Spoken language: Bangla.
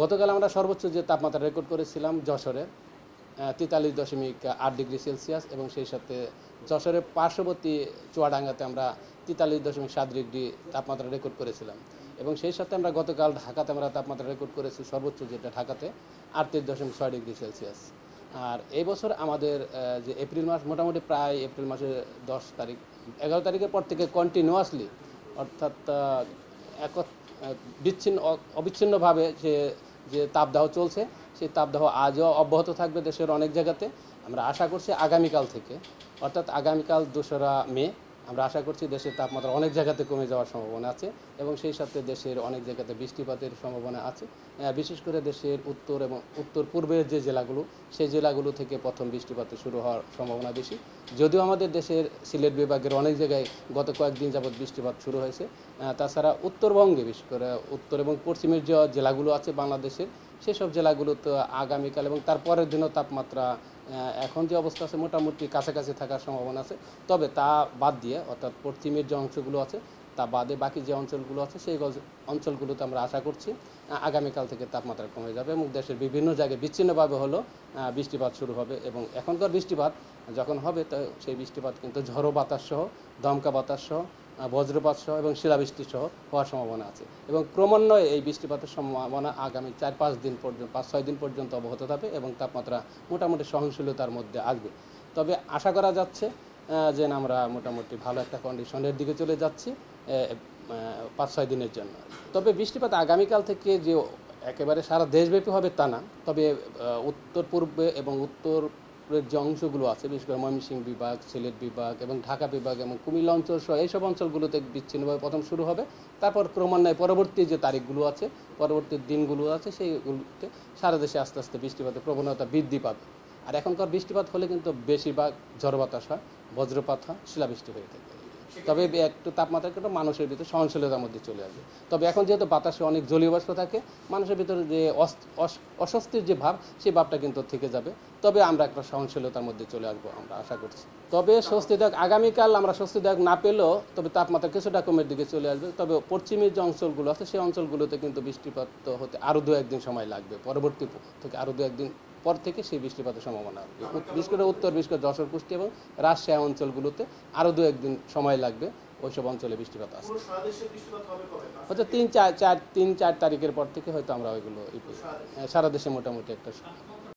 গতকাল আমরা সর্বোচ্চ যে তাপমাত্রা রেকর্ড করেছিলাম যশোরে তেতাল্লিশ দশমিক আট ডিগ্রি সেলসিয়াস এবং সেই সাথে যশোরের পার্শ্ববর্তী চুয়াডাঙ্গাতে আমরা তেতাল্লিশ দশমিক সাত ডিগ্রি তাপমাত্রা রেকর্ড করেছিলাম এবং সেই সাথে আমরা গতকাল ঢাকাতে আমরা তাপমাত্রা রেকর্ড করেছি সর্বোচ্চ যেটা ঢাকাতে আটত্রিশ দশমিক ছয় ডিগ্রি সেলসিয়াস আর এই বছর আমাদের যে এপ্রিল মাস মোটামুটি প্রায় এপ্রিল মাসের দশ তারিখ এগারো তারিখের পর থেকে কন্টিনিউয়াসলি অর্থাৎ এক বিচ্ছিন্ন অবিচ্ছিন্নভাবে যে যে তাপদাহ চলছে সেই তাপদাহ আজও অব্যাহত থাকবে দেশের অনেক জায়গাতে আমরা আশা করছি আগামীকাল থেকে অর্থাৎ আগামীকাল দোসরা মে আমরা আশা করছি দেশের তাপমাত্রা অনেক জায়গাতে কমে যাওয়ার সম্ভাবনা আছে এবং সেই সাথে দেশের অনেক জায়গাতে বৃষ্টিপাতের সম্ভাবনা আছে বিশেষ করে দেশের উত্তর এবং উত্তর পূর্বের যে জেলাগুলো সেই জেলাগুলো থেকে প্রথম বৃষ্টিপাত শুরু হওয়ার সম্ভাবনা বেশি যদিও আমাদের দেশের সিলেট বিভাগের অনেক জায়গায় গত কয়েকদিন যাবৎ বৃষ্টিপাত শুরু হয়েছে তাছাড়া উত্তরবঙ্গে বিশেষ করে উত্তর এবং পশ্চিমের যে জেলাগুলো আছে বাংলাদেশের সেসব জেলাগুলোতে আগামীকাল এবং তার পরের দিনও তাপমাত্রা এখন যে অবস্থা আছে মোটামুটি কাছাকাছি থাকার সম্ভাবনা আছে তবে তা বাদ দিয়ে অর্থাৎ পশ্চিমের যে অংশগুলো আছে তা বাদে বাকি যে অঞ্চলগুলো আছে সেই অঞ্চলগুলোতে আমরা আশা করছি আগামীকাল থেকে তাপমাত্রা কমে যাবে এবং দেশের বিভিন্ন জায়গায় বিচ্ছিন্নভাবে হলো বৃষ্টিপাত শুরু হবে এবং এখনকার বৃষ্টিপাত যখন হবে তো সেই বৃষ্টিপাত কিন্তু ঝড়ো বাতাস সহ দমকা বাতাস সহ বজ্রপাত সহ এবং শিলাবৃষ্টি সহ হওয়ার সম্ভাবনা আছে এবং ক্রমান্বয়ে এই বৃষ্টিপাতের সম্ভাবনা আগামী চার পাঁচ দিন পর্যন্ত পাঁচ ছয় দিন পর্যন্ত অব্যাহত থাকবে এবং তাপমাত্রা মোটামুটি সহনশীলতার মধ্যে আসবে তবে আশা করা যাচ্ছে যে আমরা মোটামুটি ভালো একটা কন্ডিশনের দিকে চলে যাচ্ছি পাঁচ ছয় দিনের জন্য তবে বৃষ্টিপাত আগামীকাল থেকে যে একেবারে সারা দেশব্যাপী হবে তা না তবে উত্তর পূর্বে এবং উত্তর যে অংশগুলো আছে বিশেষ করে ময়মনসিং বিভাগ সিলেট বিভাগ এবং ঢাকা বিভাগ এবং কুমিল্লা অঞ্চল সহ এইসব অঞ্চলগুলোতে বিচ্ছিন্নভাবে প্রথম শুরু হবে তারপর ক্রমান্বয়ে পরবর্তী যে তারিখগুলো আছে পরবর্তী দিনগুলো আছে সেইগুলোতে সারা দেশে আস্তে আস্তে বৃষ্টিপাতের প্রবণতা বৃদ্ধি পাবে আর এখনকার বৃষ্টিপাত হলে কিন্তু বেশিরভাগ ঝড় বাতাস হয় বজ্রপাত হয় শিলাবৃষ্টি হয়ে থাকে তবে একটু তাপমাত্রা একটু মানুষের ভিতরে সহনশীলতার মধ্যে চলে আসবে তবে এখন যেহেতু বাতাসে অনেক জলীয় থাকে মানুষের ভিতরে যে অস্বস্তির যে ভাব সেই ভাবটা কিন্তু থেকে যাবে তবে আমরা একটা সহনশীলতার মধ্যে চলে আসবো আমরা আশা করছি তবে স্বস্তিদায়ক আগামীকাল আমরা স্বস্তিদায়ক না পেলেও তবে তাপমাত্রা কিছুটা কমের দিকে চলে আসবে তবে পশ্চিমের যে অঞ্চলগুলো আছে সেই অঞ্চলগুলোতে কিন্তু বৃষ্টিপাত হতে আরও দু একদিন সময় লাগবে পরবর্তী থেকে আরও দু একদিন পর থেকে সেই বৃষ্টিপাতের সম্ভাবনা বিশেষ করে উত্তর বিশেষ করে যশোর কুষ্টি এবং রাজশাহী অঞ্চলগুলোতে আরও দু একদিন সময় লাগবে ওইসব অঞ্চলে বৃষ্টিপাত আসবে হয়তো তিন চার চার তিন চার তারিখের পর থেকে হয়তো আমরা ওইগুলো সারা দেশে মোটামুটি একটা